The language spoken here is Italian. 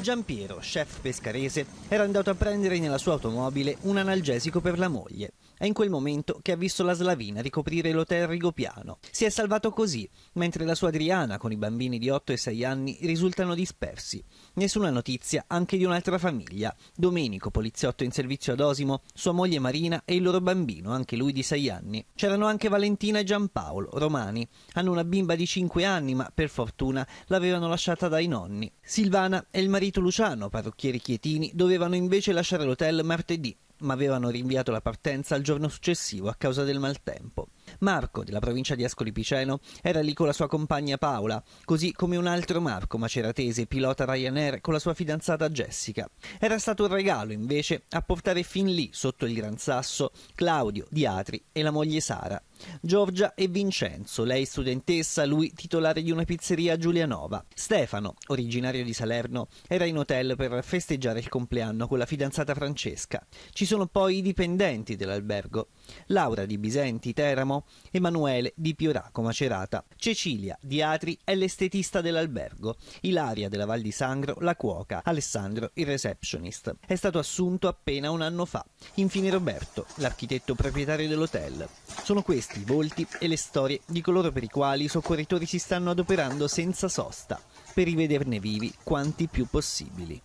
Giampiero, chef pescarese, era andato a prendere nella sua automobile un analgesico per la moglie. È in quel momento che ha visto la slavina ricoprire l'hotel Rigopiano. Si è salvato così, mentre la sua Adriana, con i bambini di 8 e 6 anni, risultano dispersi. Nessuna notizia anche di un'altra famiglia. Domenico, poliziotto in servizio ad Osimo, sua moglie Marina e il loro bambino, anche lui di 6 anni. C'erano anche Valentina e Giampaolo, romani. Hanno una bimba di 5 anni, ma per fortuna l'avevano lasciata dai nonni. Silvana è il marito Marito Luciano, parrucchieri chietini, dovevano invece lasciare l'hotel martedì, ma avevano rinviato la partenza al giorno successivo a causa del maltempo. Marco, della provincia di Ascoli Piceno, era lì con la sua compagna Paola, così come un altro Marco maceratese, pilota Ryanair, con la sua fidanzata Jessica. Era stato un regalo, invece, a portare fin lì, sotto il Gran Sasso, Claudio, Diatri e la moglie Sara. Giorgia e Vincenzo, lei studentessa, lui titolare di una pizzeria a Giulianova. Stefano, originario di Salerno, era in hotel per festeggiare il compleanno con la fidanzata Francesca. Ci sono poi i dipendenti dell'albergo. Laura di Bisenti, Teramo, Emanuele di Pioraco Macerata, Cecilia di Atri è l'estetista dell'albergo, Ilaria della Val di Sangro la cuoca, Alessandro il receptionist. È stato assunto appena un anno fa. Infine Roberto, l'architetto proprietario dell'hotel. Sono questi i volti e le storie di coloro per i quali i soccorritori si stanno adoperando senza sosta per rivederne vivi quanti più possibili.